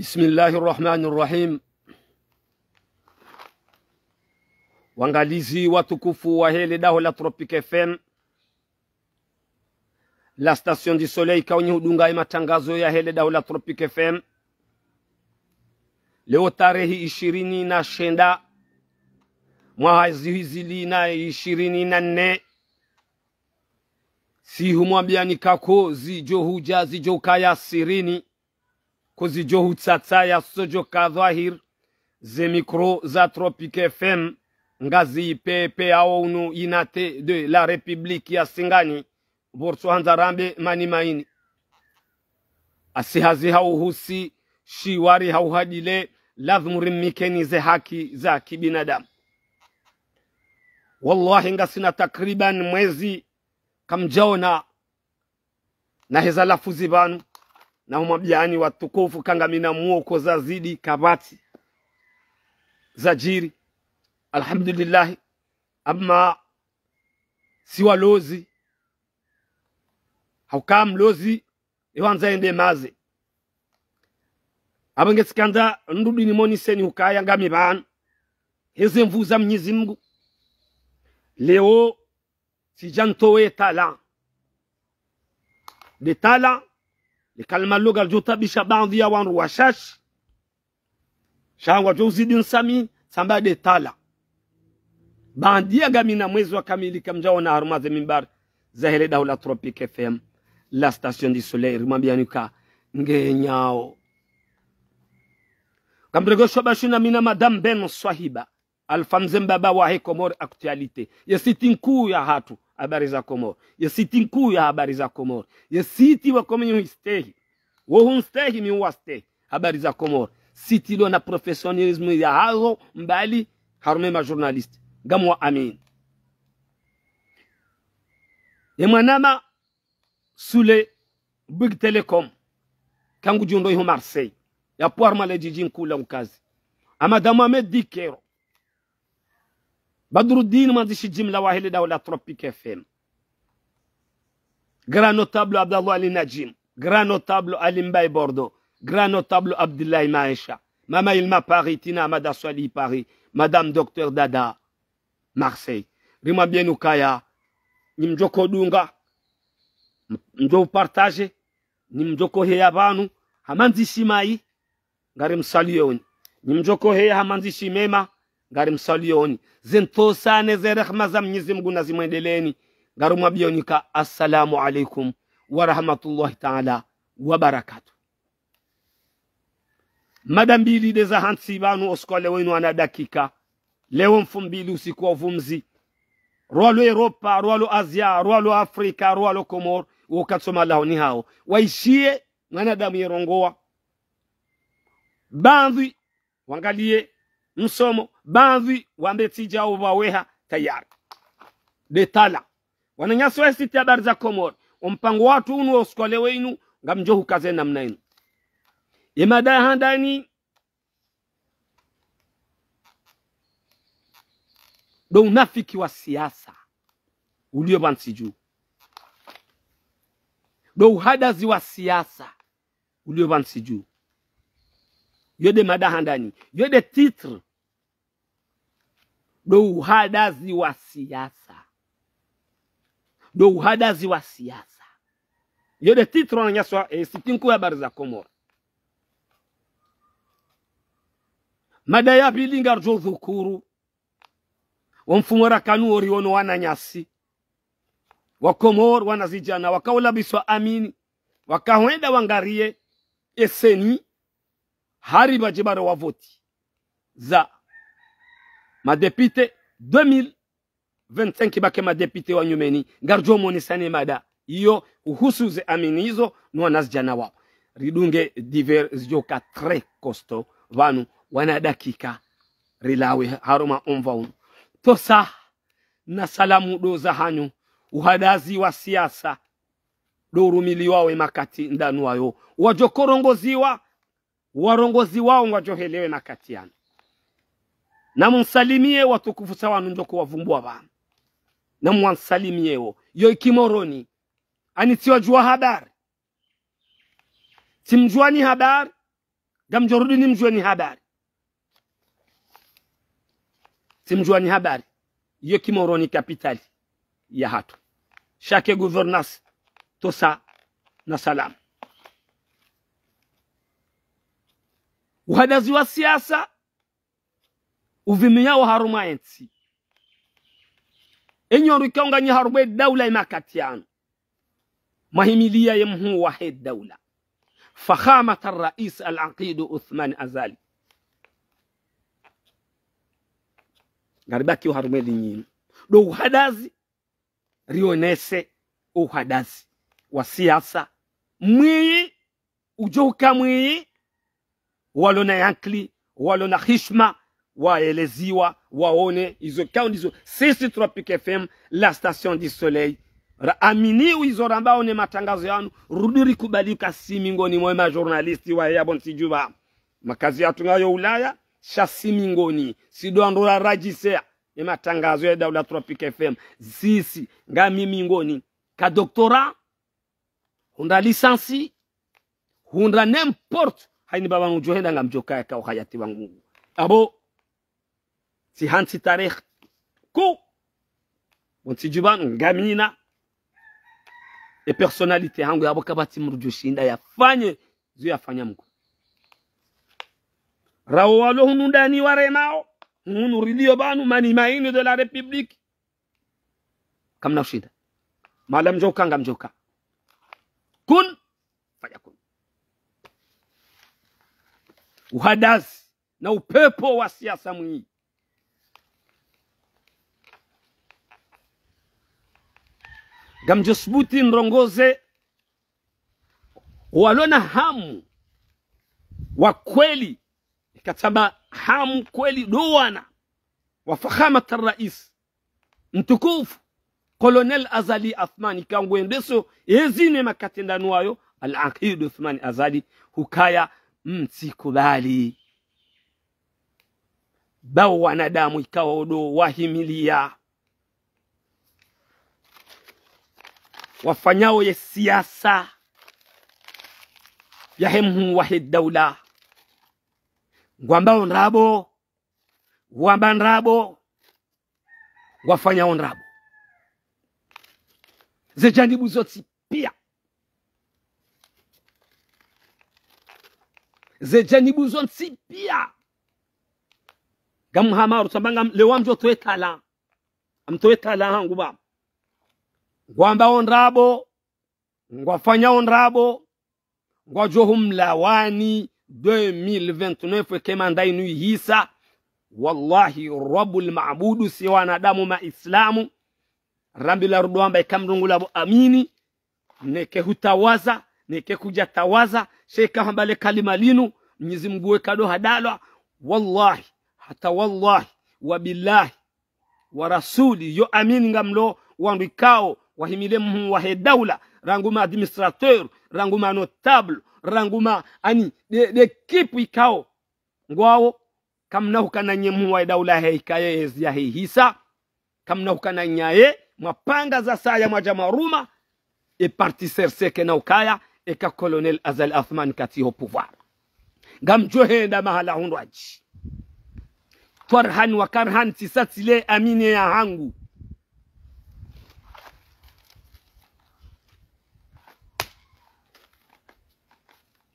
بسم الله الرحمن الرحيم Waangalizi watukufu wa hili daho la Tropic FM la Station du Soleil kawenye hudungaye matangazo ya hele daho la Tropic FM leo tarehi ishirini na shenda mwahazihizili na ishirini na nne sihumwabiani kako zijo huja zijo kaya sirini kozi tsatsa ya sojo kadhahir ze micro za tropic fm ngazi pepe awo unu inate de la republique ya singani borsohanza rambe mani maini asihazi hauhusi shiwari hauhadile lazmu ze haki za kibinadamu wallahi ngasina takriban mwezi kamjaona na heza lafuzi vanu naumwabyani watukufu kangamina muoko zazidi kabati zajiri alhamdulillahi amma siwalozi iwanza ende maze abengesikanda ndudini moniseni hukayangami vanu heze mvuza za mnyezi mngu leo sijantowe tala de tala ni kalima lugha alijotabisha baadhi ya wandu washashi shangwa jouzidi nsami sambade tala bandia gamina mwezi wa kamili kamjao na harumaze mimbar zahere daula tropic fm la station du soleil nuka ngenyao kambrego bashuna mina madam ben swahiba alfamze mbaba wa komor actualité yesiti nkuu ya hatu habari za Komoro, siti nkuu ya habari za Komoro, yesiti wakomenye stehi miwa miuwastehi habari za Komoro lo na professionalisme ya hao mbali harume ma journaliste gamwa amin ye mwanama sule big telecom kangu jundo iho marseille ya poarma le jiji nkula ukazi amadamu amedikero badruddin mwanzishi jimla wa hili dau la tropic fm grand notable abdallah ali najim grand notable ali mbay bordeaux grand notable abdullahi maisha mama ilma paris tina mada swali paris madame docteur dada marseille rimwambieni ukaya ni mjoko dunga mjo upartage ni mjoko heya vanu hamanzishi mai ngari msaliyoni ni mjoko heya hamanzishi mema ngari msalioni zinthusane ze rehma za mnyezi Mungu na zimwendeleni ngari ka assalamu alaikum rahmatullahi taala wabarakatu mada mbili deza hansi banu oskole wenu ana dakika leo mfumbili usiku wa vumzi rwalo europa rwalo asia rwalo afrika rwalo komor wokatsoma lao ni hao waishie mwanadamu yerongoa bandhi wangalie msomo baadhi wametija waweha tayari detala wananyasi waesiti habari za komor umpango watu unu oskolewe wenu ngamjo hukaze namna inu imada handani do unafiki wa siasa ulio vansi juu do uhadazi wa siasa ulio vansi juu yode mada handani yode titre ndo uhadazi wa siasa, ndo uhadazi wa siasa. Yode titre wananyaswa e, eh, sitinku habari za Komora. Mada ya pili ngarjo dhukuru wamfumora kanu oriono wananyasi wakomor wanazijana wakaulabiswa amini wakahwenda wangarie eseni hari bajibaro wavoti za madepite 2025 bake madepite wa nyumeni ngarjo monisani mada iyo amini hizo ni wanazijana wao ridunge diver zijoka tre kosto vanu wana dakika rilawe haruma umvaun tosa na salamu doza hanyu uhadazi wa siasa dorumiliwawe makati ndanu wayo wajokorongoziwa warongozi wao wajohelewe makati yanu na munsalimie watukufu sawa njo kuwavumbua bana na mwansalimieo yo ikimoroni ani siwajua habari simjuani habari gamjorudi ni mjueni habari timjuani habari yo kimoroni kapitali ya hatu shake governance tosa na salamu uhadazi wa siasa uvimia wa haruma ensi enyoru ikaunganya haruma daula katiano mahimilia wa wahe daula فخامة al العقيد Uthman azali garibaki uharumeli nyinyi do uhadazi rionese uhadazi wa siasa mwii ujoka mwii walona yankli walona hishma waeleziwa waone hizo kaunti hizo. Sisi Tropic FM, la station du soleil aminiu hizo ambao ni matangazo yanu ruduri kubalika si mingoni mwa journalist wa yabon sijuba makazi yetu ngayo Ulaya sha si mingoni sidwandura rajisea ni matangazo ya daula Tropic FM sisi ngami mingoni ka doktora hunda lisansi hunda n'importe haini baba nujohenda ngamjokaya ka hayati wangu abo ti hanti tarikh ko wontijuban ngamina e personality yangu yabo kabati mrujushinda yafanye zu yafanya mko rawo walo hunu ndani waremao hunu rilio banu mani maini de la republique kamna shida malam joka ngam joka kun fayakun uhadazi na upepo wa siasa mwingi gamjo subuti nrongoze walona hamu wa kweli kataba hamu kweli dowana wa fahamata rais mtukufu kolonel azali athmani kangwendeso ezine makatendano ayo alaqidu uthmani azali hukaya msikubali bao wanadamu ikawa odo wahimilia wafanyao ye siasa yahemhu wahe daula ngwambao nrabo wamba nrabo wafanyao nrabo zejanibu zoti pia zejanibu zoti pia gamhamaru sambanga lewamjo toetala amtoetala hangu baba ngwambao nrabo ngwafanyao nrabo ngwajohu mlawani 2029 kemanda inu hisa wallahi rabbul maabudu si wanadamu maislamu rambi la rudu ikamrungu kamrungulabo amini neke hutawaza neke kuja tawaza sheka hambale kalima linu mnyezi mgu kado hadalwa wallahi hata wallahi wabillahi warasuli yo amini ngamlo wandu ikao wahimile mwahe daula ranguma administrateur ranguma notable ranguma ani kipu ikao ngwawo kamnahukana muwahe daula ikaye ezia kamna hukana nyaye mwapanga za saya mwaja maruma e parti serseke na ukaya eka colonel azal athman katiho pouvoir henda mahala hundwaji Farhan wa karhan tisatile amine ya hangu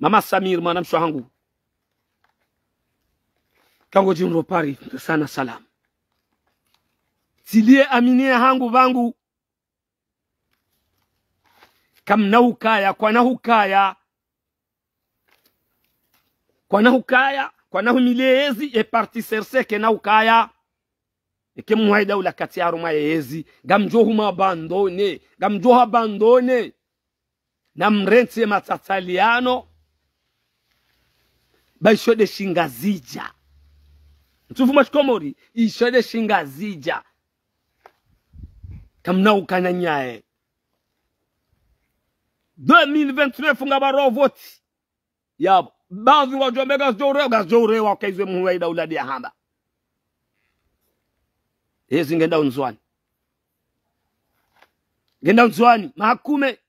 mama Samir mwanamsho wangu kango jimro pari sana salam zilie aminie hangu vangu kamnaukaya kwanahukaya humilezi e eparti serse kenaukaya ekemmuhai daula kati yaruma yeyezi gamjohuma bandone gamjoha bandone na ya matataliano bayishwede shingazija mtsuvumo shinga zija shingazija ukana nyae 2023 nga barovoti yabo banzi wajombe gazourewa gazourewa wakaizwe muwe ida uladi ya hamba yezi ngenda unzwani ngenda unzwani mahakume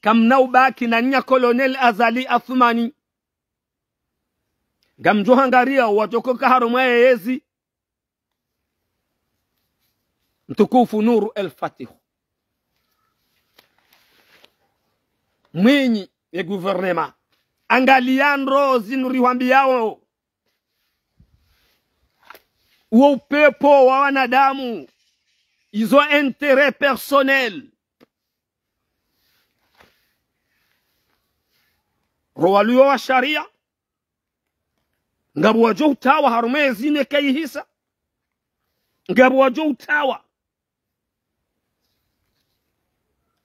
kamna ubaki na nya kolonel azali athumani ngamjohangaria watokoka haromwaye yezi mtukufu nuru elfatihu mwinyi ye guvernema angalia ndoo zinu uo upepo wa wanadamu izo intere personel rowaluyo wa sharia ngabo wajo utawa harume zine kayi hisa ngabo wajo utawa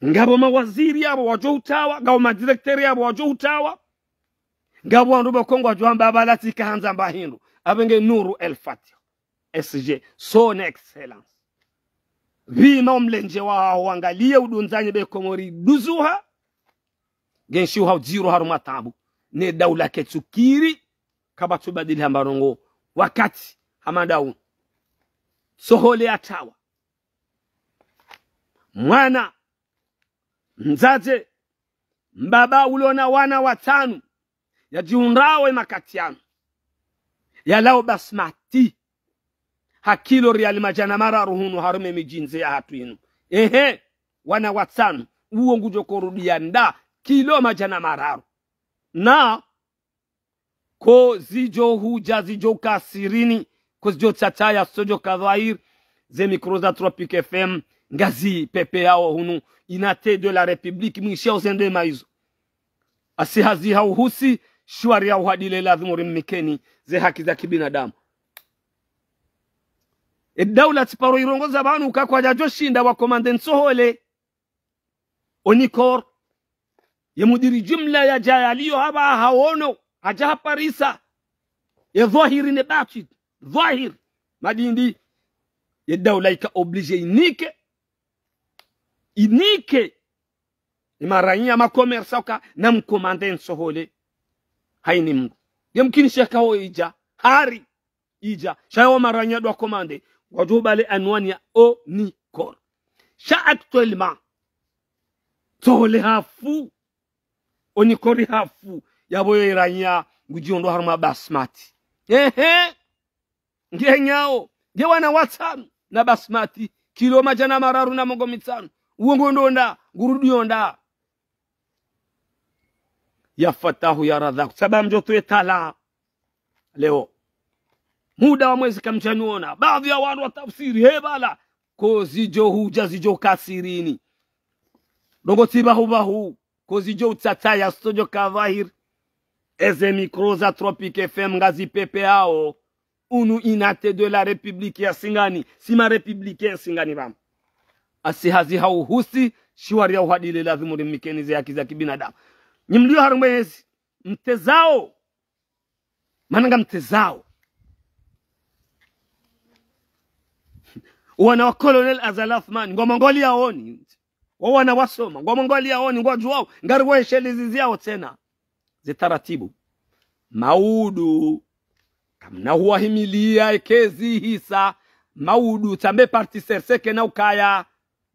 ngabo mawaziri abo wajo utawa ngabo madirekteri abo wajo utawa ngabo wandu bakongo wajo amba kahanza mba hindu abenge nuru el fatiha sg son excellence vima omlenje wawo wangalie udunzanye bekomori duzuha genshiu hau jiro ne daula ketsukiri kama tubadili hambarongo wakati hamadau sohole atawa mwana mzaze mbaba ulona wana watanu makatianu ya yalao basmati hakilo riali majana mara ruhunu harume mijinze ya hatu inu ehe wana watanu uwo ngujo korudia nda kilo majana mararu na ko zijo huja zijo kasirini ko zijo chachaya sojo kadhair ze micro za Tropic FM ngazi pepe yao hunu inate de la republique mwishia uzende maizo hazi hauhusi shwari ya uhadile lazimu rimikeni ze haki za kibinadamu e eddaula tsiparo irongoza banu jajo shinda wa komande sohole onikor ye mudiri jumla ya jaya liyo haba haono ajapa risa ye dhahiri ne batid dhahir madindi ye dawlayka oblige inike inike imaranya commerce ka namkomande nsohole hayni mngu yemkini sheka ho ija hari ija shayo maranya do komande wajubale anwani ya o ni kor sha actuellement sohole hafu onikori hafu ya boyo iranya ngujiondo haruma basmati ehe nyao ngenyawo wana watsanu na basmati kilo majana mararu na mongo mitano uongo ndonda gurudi onda ya fatahu ya radhaku sabaya mjotoe tala leo muda wa mwezi kamchaniona baadhi ya watu wa tafsiri hebala jo huja zijo kasirini tiba huba hu kozi jo utataya stojo kadhahiri eze mikro za Tropic FM gazi pepe ao. unu inate de la republiki ya singani sima republiki ya singani bam asihazi hauhusi shiwari ya uhadile uhadili lazima ulimikenize haki za kibinadamu nyimlio harumwezi mtezao mananga mtezao wana wa colonel azal athman ngo mongolia oni wao wanawasoma ngo ya honi. ngo juao ngari wa shelizi zao tena taratibu maudu kamnahuwahimilia ekezi hisa maudu tambe serseke na ukaya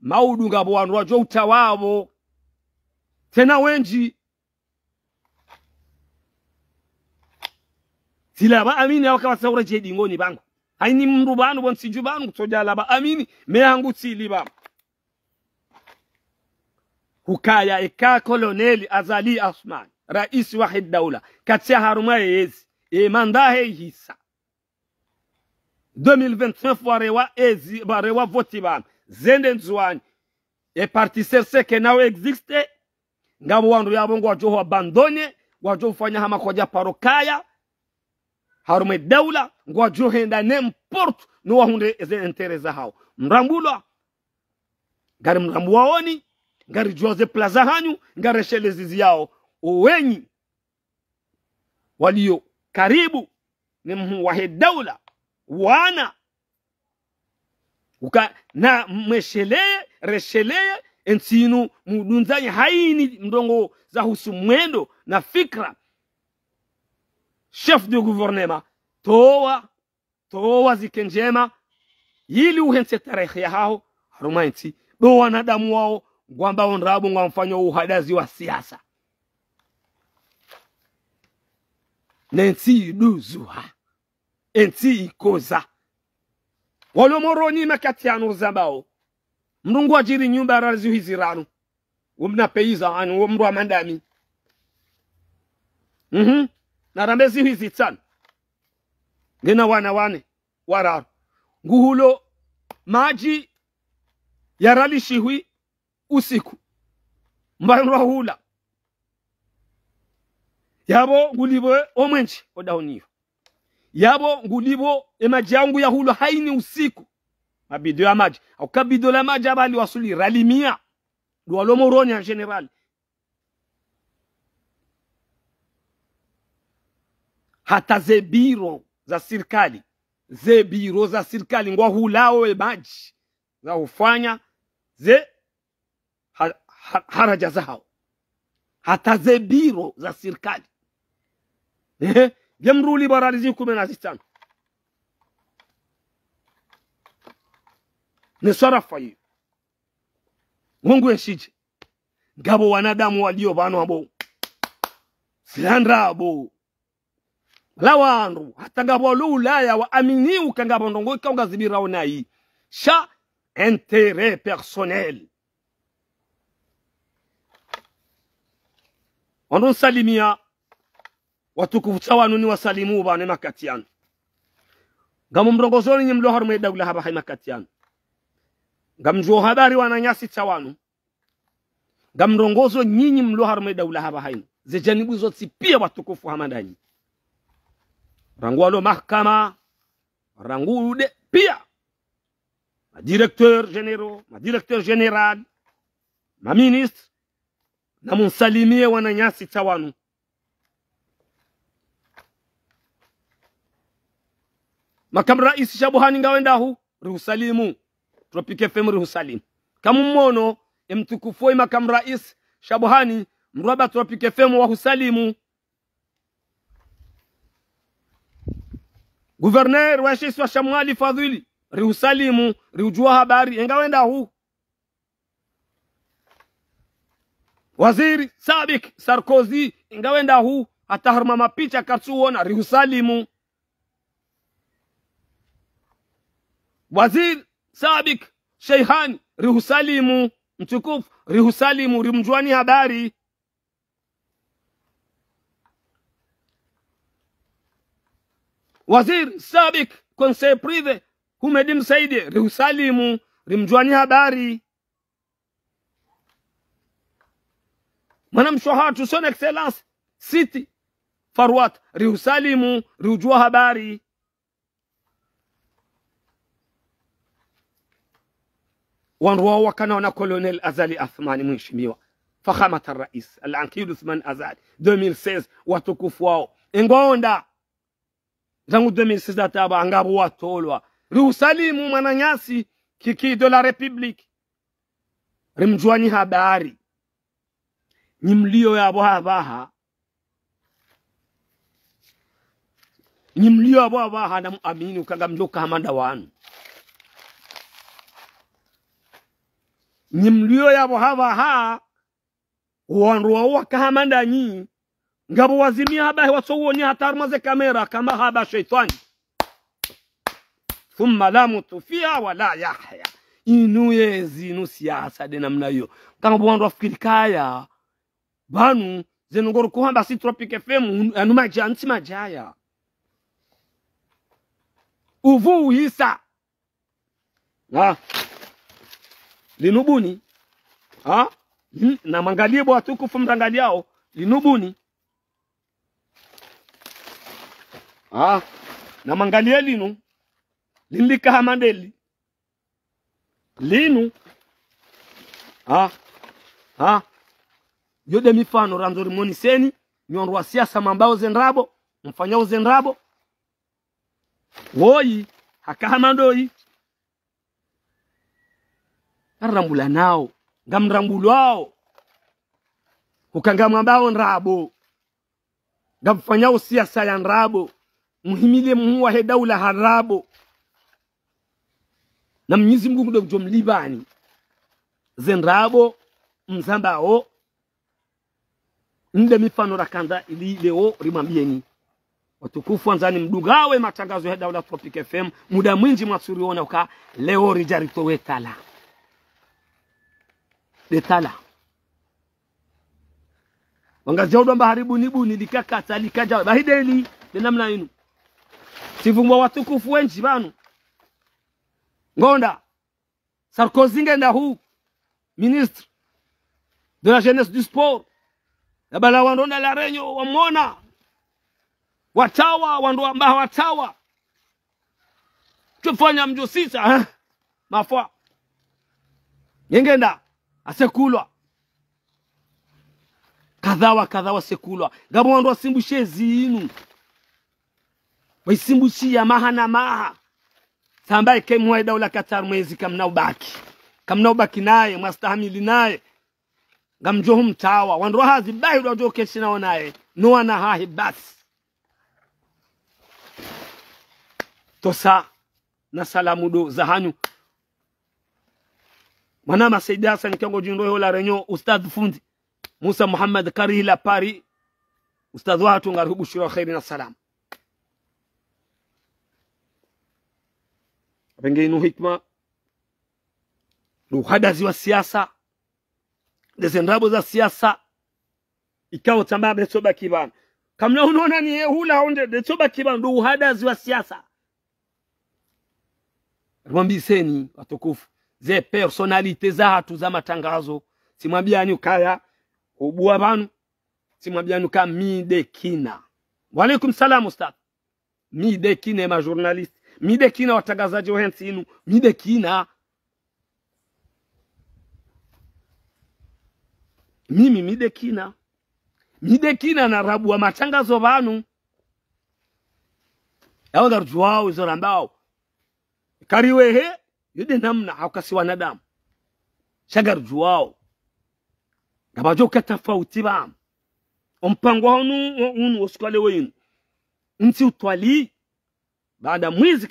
maudu ngabo wanu wajwa utawavo tena wenji silaba amini awakawasaura jedingoni bangu Haini mndu banu bonsiju banu laba amini Meangu tsili bamu hukaya eka koloneli azali asmani rais wa daula katia haruma yezi manda he hisa 2025 warewa ezi warewa voti bana zende parti eparti serseke nawe existe ngabo wandu yabo ngo wajoho abandone jo fanya hama koja parokaya haruma daula ngo wajoho enda n'importe no wahunde eze intere hao mrambulo ngari mrambu waoni ngari plaza hanyu ngari shele zizi yao wenyi walio karibu ni mwahe daula wana Uka, na mwesheleye resheleye ensinu mudunzanye haini mdongo za husu mwendo na fikra chef de gouvernement towa towa zike njema yili uhense tarehe ya hao harumainti do wanadamu wao gwamba ondrabu ngwamfanya uhadazi wa siasa nenti iduzuha enti ikoza walomoroni makatyanu zabao mrungu ajiri nyumba razihizi hiziranu umna peiza anu umru amandami mhm mm narambe zihizi tsanu ngena wana wane wararu nguhulo maji hui usiku mbarahula yabo ngulibo omwenje odaoniyo yabo ngulibo emaji ya hulo haini usiku mabido ya maji aukabido la maji abali wasuli ralimia lualomoronya general hata zebiro za serikali zebiro za serikali ngwa hulawe maji za ufanya ze haraja zao hata zebiro za serikali የምሩ ሊበራሊዝም na አሲስታን ni sarafa hiyo. Mungu eshije gabo wanadamu walio vano abo silandra abo lawa andu hata gabo lo Ulaya wa amini ukangabo ndongo ikangazibira onai sha intérêt personnel ondosalimia watukufu tsawanu nuni wasalimu ba ne makatian ngamu mrongozoni nyi mdoharu me dagula haba hay makatian yanu jo habari wana nyasi tsawanu mrongozo nyinyi mdoharu me dagula haba hay ze janibu zot si pia watukufu hamadanyi rangualo mahkama rangude pia ma directeur généraux ma directeur général ma ministre na salimie wana nyasi tsawanu makamu rais shabuhani ngawendahu ndahu rihusalimu tropic fm kamu kamummono emtukufoi makamu rais shabuhani mrwaba tropic fm wahusalimu guverner washisi wa shamwali fadhili riusalimu riujua habari engawenda hu waziri sabik sarkozy engawenda hu harma mapicha katsuona riusalimu waziri sabik sheihani rihusalimu mtukufu rihusalimu rimjuani habari waziri sabik konsey prive humedi saidi rihusalimu rimjuani habari mwanamshwahatu son excellence siti farwat rihusalimu riujua habari wandu wao wakanao na Colonel Azali Athmani, mheshimiwa fahamat rais Al-Ankidu Uthman Azali 2016 watukufu wao engonda zangu 2016 ataba angabu watolwa riusalimu mwananyasi de la republic rimjwani habari ni mlio yabo habaha ni mlio yabo habaha na muamini mjoka hamanda wanu mlio yabo hava ha wandu wauwa wazimi haba wazimia habahe wasowonye hatarmaze kamera kama haba sheitani thumma la mutufia wala yahya yezi zinu siasa de namna hiyo kama wandu wafikiri kaya banu zenongoro kuhamba si tropic fm anu maja nsi majaya uvu uhisa ah. Hmm? linubuni ha? na magharibu watukufu mtangaliao linubuni ha? na mangalie linu linlikahamadeli linu ha? ha? yode mifano ranzori moniseni wa siasa mambao zendrabo mfanyao zendrabo woyi hakahamadoi nrambula nawo ngamrambulwawo ukangamwabawo nrabo ngamfanyawo siasa ya nrabo muhimile muwahe daula harabo na mnyizi mngu ndo mjo mlibani zenrabo mzambao nde mifano rakanda ili leo rimambieni watukufu anzani mdugawe matangazo ya daula tropic fm muda mwinji mwasuriona uka leo rijaritowetala detala wangazia udomba lika buni likakata likaja bahideli denamna inu sivumbwa watukufu wenji banu ngonda sarkozy ngenda hu ministre de la jeunesse du sport labala wandonda la renyo wamona watawa wandu ambao watawa tufanya mjusisa eh, mafwa ngengenda asekulwa kadhawa kadhawa sekulwa gabo ngabondo asimbushe zinu waisimbushia maha na maha sambaye kemwae daula katar mwezi kamnaubaki ubaki naye mwastahamili naye gamjohu mtawa wandro hazi bahi dwajokeshi nao naye na hahi basi tosa na salamu do zahanyu mwanama Said Hassan Kiongo ndio la renyo ustadh fundi Musa Muhammad Karihi la Pari ustadh watu Shiro khairi na salama inu hikma uhadazi wa siasa Dezenrabu za siasa Ikawo tambaa besoba kibana kamna unona ni hula onde besoba kibana ndo uhadazi wa siasa mwambiseni watukufu ze personalite hatu za matangazo simwambiani kaya ubua vanu simwambiani ka mide kina walaikum salam ustad mide kina ma journalist mide kina watangazaji hensinu mide kina mimi mide kina mide kina narabua matangazo vanu yawagarjuwao izorambao kariwehe yoɗe namna awkasi wanadamu shagar juwao gabajo katafauti ba mpango honu unu osikale wenu nti utwali baada mwezi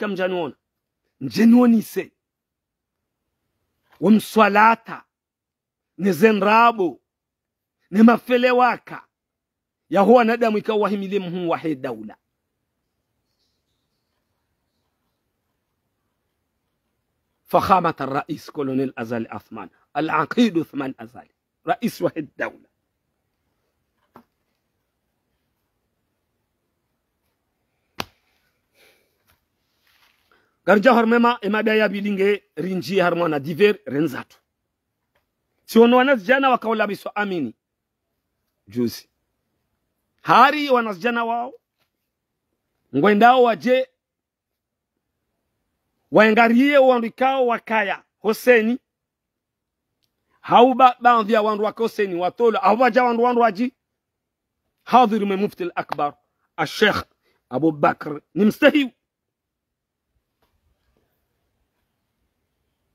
ni zenrabu ni nezenrabo ya yaho wanadamu ikawahimili mhu wahe daula فخامة الرئيس كولونيل azali عثمان العقيد عثمان azali rais وحيد daula gar jahor mema e maɓe yaɓiɗi rinji har mona diver renzatu zato si won wanas janawa kaw laaɓi amini juusi hari wanas janawa o goyndawo wa waengarie wandikao wakaya hoseni hauba ya wandu wake hoseni watola aubaja wandu wandu waji hadhiri me mufti akbar ashekh abu bakr ni mstahiu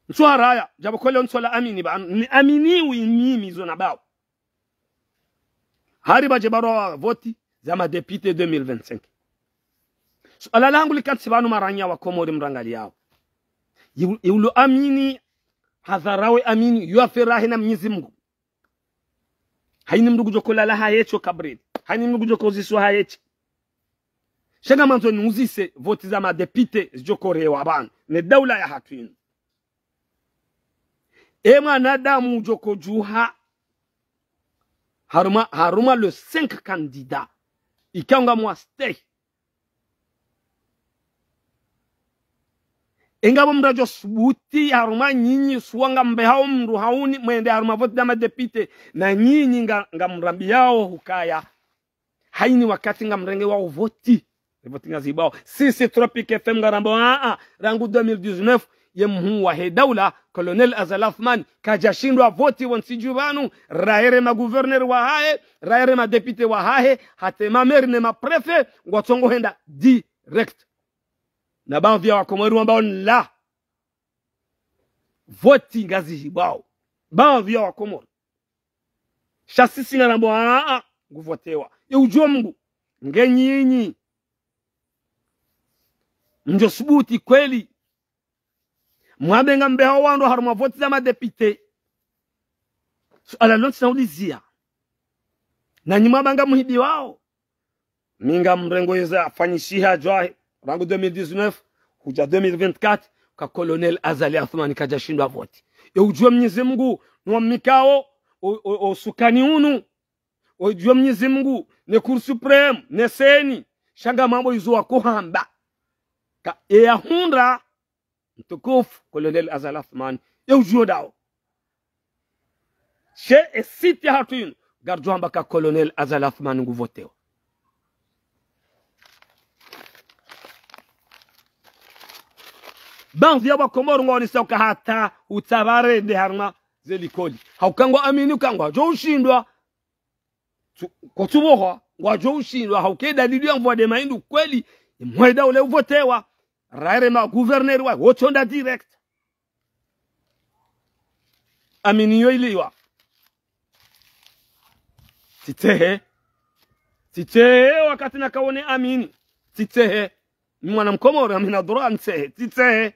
nswara haya jabokole nswala amini ba ni aminiwi mimi zona bao hari baje barwa voti za madepite 2025 swala langu likansi banu maranya wa komori mrangali yao yule amini hadharawe amini yuafirahi na mnyizi mngu haini mndu kujokolala hayecho kabredi haini mndu kujokoziswa hayecho shaka manzo uzise voti za madepite zijokorewa bana ne daula ya hatwinu e mwanadamu juha haruma haruma le 5 candidat ikanga mwastehi engabo mrajo subuti haruma nyinyi mbe hao mru hauni mwende haruma vote dama depite na nyinyi nga, nga mrambi yao hukaya haini wakati nga mrenge wao voti voti nga zibao sisi Tropic FM nga rambo aa ah, ah, rangu 2019 ye mhuu wa hedaula Colonel Azalathman kajashindwa voti wonsijuvanu raere maguverner wa hae raere madepite wa hae hatema merine maprefe watongo henda direct na baadhi ya wakomweru ambao ni la voti ngazi hibao, baadhi ya wakomweru shasisi ngarambwa aa nguvotewa iujua mngu ngenyinyi njo subuti kweli mwabenga mbeho wando haruma voti za madepite suala lonse naulizia nyuma banga muhibi wao minga mrengo yeza afanyishiha jwahe rangu 2019 kuja 2024 ka Colonel Azali Athman kajashindwa voti. E, ujue Mwenyezi Mungu ni mikao osukani unu ujue Mwenyezi Mungu ne Cour Supreme ne seni shanga mambo izo wakuhamba ka ya e hundra mtukufu Colonel Azali Athman e, ujue dao she esiti hatu Gardu amba ka Colonel Azali Athman nguvotewa baadhi ya wakomoro ngo wanisoka hata utabarende harma zelikoli haukangwa amini ukangwa jo ushindwa kwa tubohwa ngwajo ushindwa hauke dalili ya mvua de maindu kweli mweda ule uvotewa Raere ma guverneri wa wotonda direct amini yo iliwa titehe titehe wakati nakaone amini titehe mwana mkomoro amina dhura Titehe. titehe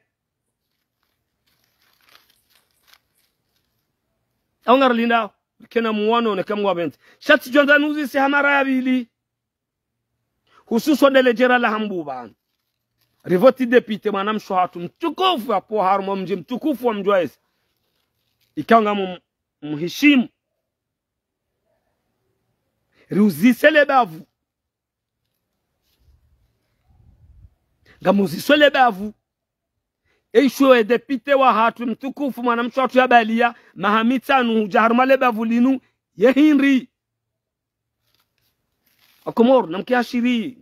aw linda kena muwano ne kam wabent shati jonda nuzi si hamara ya bili hususo dele jera la hambuban rivoti depite manam shohatu mtukufu ya po harmo mji mtukufu wa mjoes ikanga ruzi sele bavu sele bavu eishoe depite wa hatu mtukufu mwanamsho watu yabalia mahamitanu jaharumale bavulinu yehinri namke namkiashiri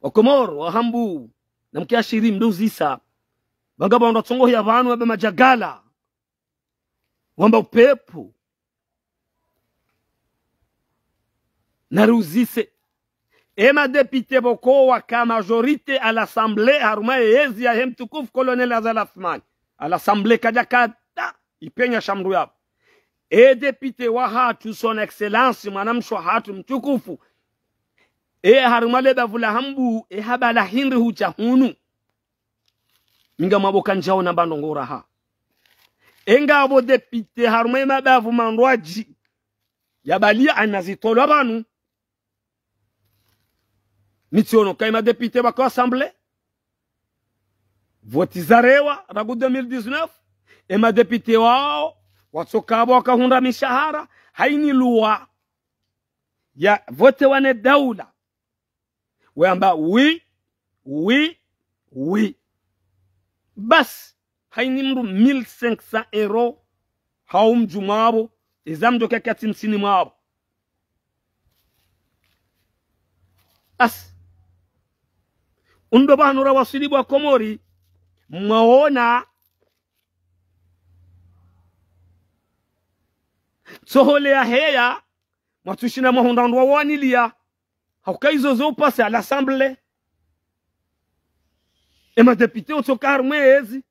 wakomor wahambu namkiashiri mdouzisa vangaba ya vanu abe majagala wamba upepo naruzise e madepite bokowa ka majorité à l'Assemblée haruma yeezi yahe mtukufu kolonel azal athmani à l'Assemblée kaja kata ipenya shamru yapo e député wa hatu son excellence mwanamsho hatu mtukufu e haruma le lebavula hambu e habala hindu hucha hunu minga mwaboka njao na bandongora ha engabo depite haruma emabavu mandwaji yabalia anazitolwa banu mitiono kai madepite bako assemblée voti zarewa ragu 2019 e député wao watsokabo wakahunda mishahara haini lua ya vote wane daula weamba wi wi wi bas haini mru 1500 euro haumju mwabo izamdoke e kati msini mwabo asi undobanura waswidi bwa komori mwaona tsohole ya heya mwahunda mwahundandu wawanilia haukaizo upase a emadepite otsokari mweyezi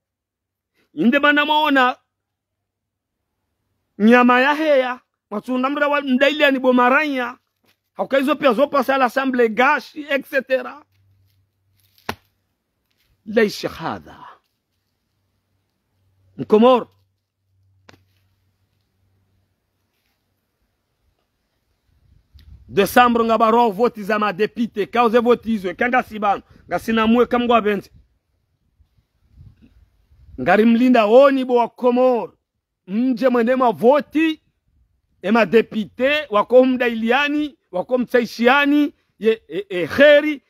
inde bana mwaona nyama ya heya mwatsunda mdailiani bomaranya hakukaizo pia zopase a gashi etc ليس هذا مكمور desambre nga baro voti za madepite kauze voti izwe kanga sibano ngasina mweka mgwa benzi ngari mlinda oni bo wakomor mje mwende mavoti emadepite wako mdailiani wako mtsaishiani ye, e, e, heri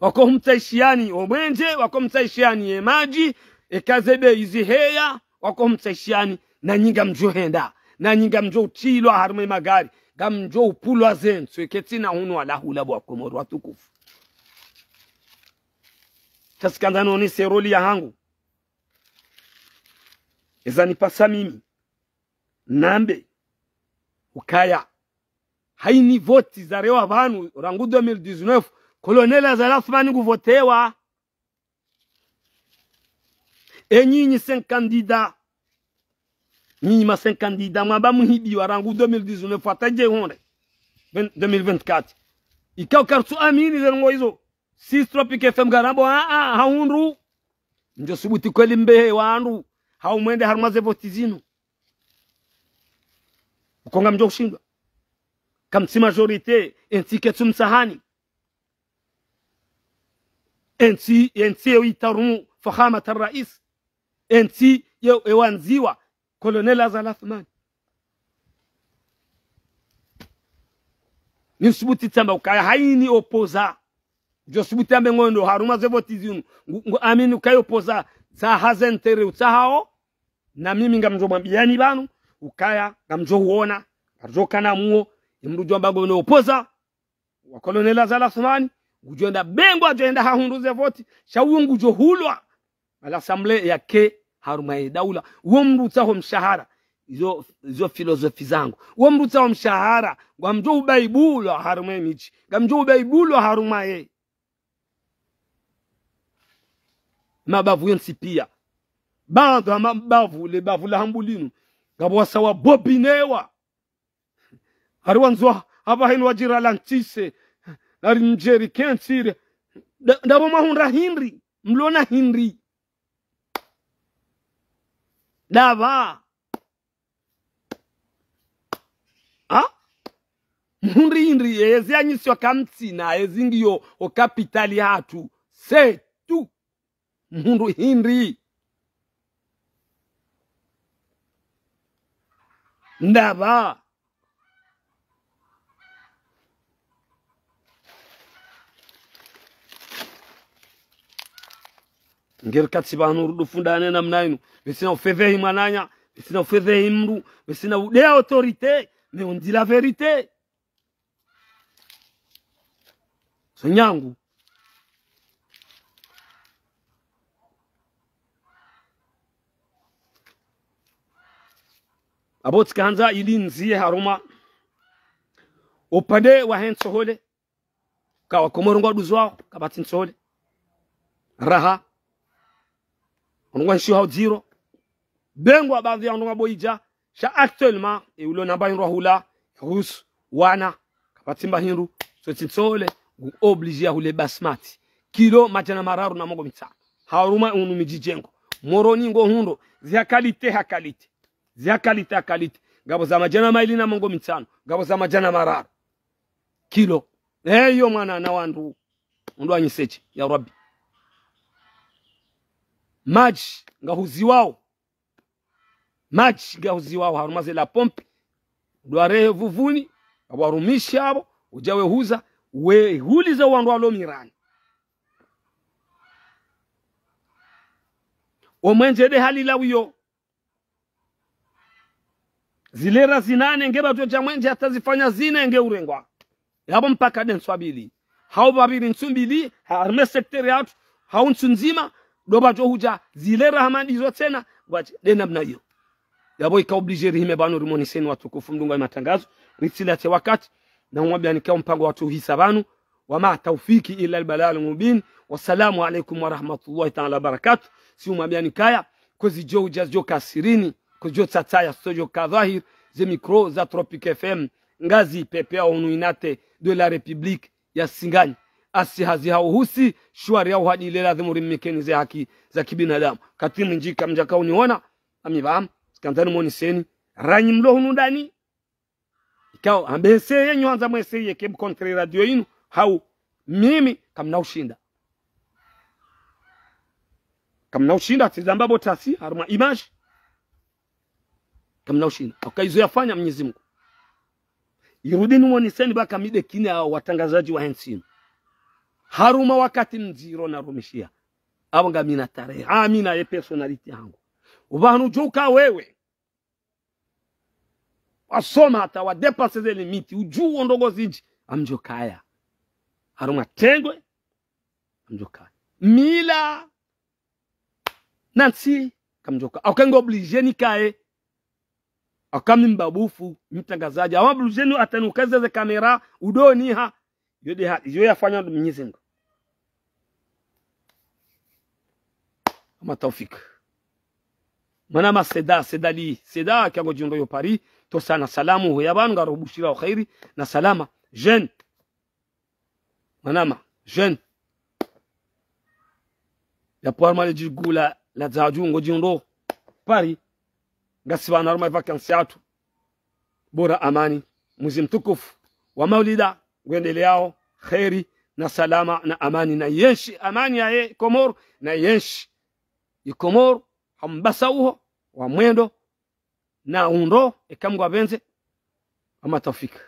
wakomtsaishiyani obwenje wakomtsaishiyani emaji ekazebe iziheya wakomtsaishiyani nanyinga henda nanyinga mjo utilwa harume magari gamjo upulwa zentso eketsina hunu alahulabo wakomori watukufu tasikandanoni seroli ya hangu ezanipasa mimi nambe ukaya haini voti zarewa vanu rangu 2019 Colonel koloneli azalafumani kuvotewa enyinyi sen kandida nyinyi ma sen kandida mwamba muhibiwa rangu 2019 atajehonde 2024 ikaukartu amini zenongo hizo sistropik fm garambo aa haundu ndio subuti kweli mbehe wandu haumwende harumaze voti zino ukonga mjo kushindwa kamsi majorite entike tsumsahani ensi ensi yoyitarumu ta rais ensi ewanziwa kolonel azal athman subuti tamba ukaya haini opoza subuti ambe ngondo haruma zevoti zinu amini ukayopoza tsahazentere utahao na mimi ngamjomwambiani banu ukaya ngamjohuona ngarjokana muo imrujwambango noopoza wakolonel azal athmani gujenda bengo ajoenda hahunduze voti sha uyo shauyo ngujohulwa alasamble haruma ya daula uyo mrutsa ho mshahara izo izo filosofi zangu uyo mrutsa ho mshahara mjo ngamjo ubaibulwa harumaye michi ubaibulo haruma harumaye mabavu bando mabavu le bavu la hambulinu lahambulinu sawa bobinewa hariwanzwa hapa hinu wajira lantise nari njeri kensire ndabo mwahunda hinri mlona hinri dava ha mhundi hinri yeyezianyiswa kamtsina yezingiyo okapitali hatu setu mhundu hinri ndava ngel katsi banuru dufundane na mnainu visina ufedhe imwananya visina ufedhe imru visina ude autorite meondi la verite sonyangu kanza ili nzie haruma upande wa hensohole kawakomorongwa duzwao kabati nsohole raha on show how zero bengwa baadhi andonga boija sha actuellement e ulo namba inro hula rus wana kapatimba hinru so titsole gu oblige ya hule basmati kilo majana mararu na mongo mitano haruma unu mijijengo moroni ngo hundo zia kalite ha kalite zia kalite ha kalite gabo za majana maili na mongo mitano gabo za majana mararu kilo eyo mwana na wandu ndo anyiseche ya rabbi maji ngahuzi wao maji ngahuzi wao harumaze la pompe dwarehe vuvuni warumishi abo ujawehuza wehulize wandu omwenje de halila wiyo zilera zinane ngebato ja mwenje atazifanya zine ngeurengwa yabo mpaka denswabili hao babili nsumbili harme sekteri yatu haunsu nzima doba to huja zile rahama dizo tena gwaje de namna hiyo yabo ika oblige rihime banu rimoni sen watukufu mdungu ya matangazo risilate wakati na mwambia nikao mpango watu hisa banu wa ma tawfiki ila albalal mubin wasalamu wa rahmatullahi taala wabarakatu si mwambia nikaya kozi jo huja jo kasirini kozi jo tsataya sojo kadhahir ze micro za tropic fm ngazi pepea onuinate de la republique ya singani asi asihazihauhusi shwari au haji ile lazima rimikeni za haki za kibinadamu katimu njika mjaka uniona amibam skantani seni ranyi mlo hunu dani ikao ambese yenyu anza mwese ye kem kontre radio inu hau mimi kamna ushinda kamna ushinda tizamba botasi haruma image kamna ushinda akaizo yafanya Mwenyezi Mungu irudini seni baka mide kine watangazaji wa hensinu haruma wakati mziro narumishia abo ngamina tarehe amina ah, ye personality yangu ubanu juka wewe wasoma hata wadepase ze limiti ujuo ndogo zinji amjokaya haruma tengwe amjoka mila nansi kamjoka akenga oblige nikaye akami babufu mtangazaji awablijeni atanikazeze kamera udoniha yoyafanya mnyizingo matawfik manama seda li, seda kyango jindo yo pari tosana salamu hoya banu ngaro bushira khairi na salama jeune manama jen. ya poarmale jigula la dzajungo jindo pari gasibana ruma vakansi yatu bora amani Muzim mtukufu wa maulida uendeleao khairi. na salama na amani na yenshi amani yaye komor na yenshi yikomoro hambasa uho wa mwendo na undo ekamgwa benze amatafika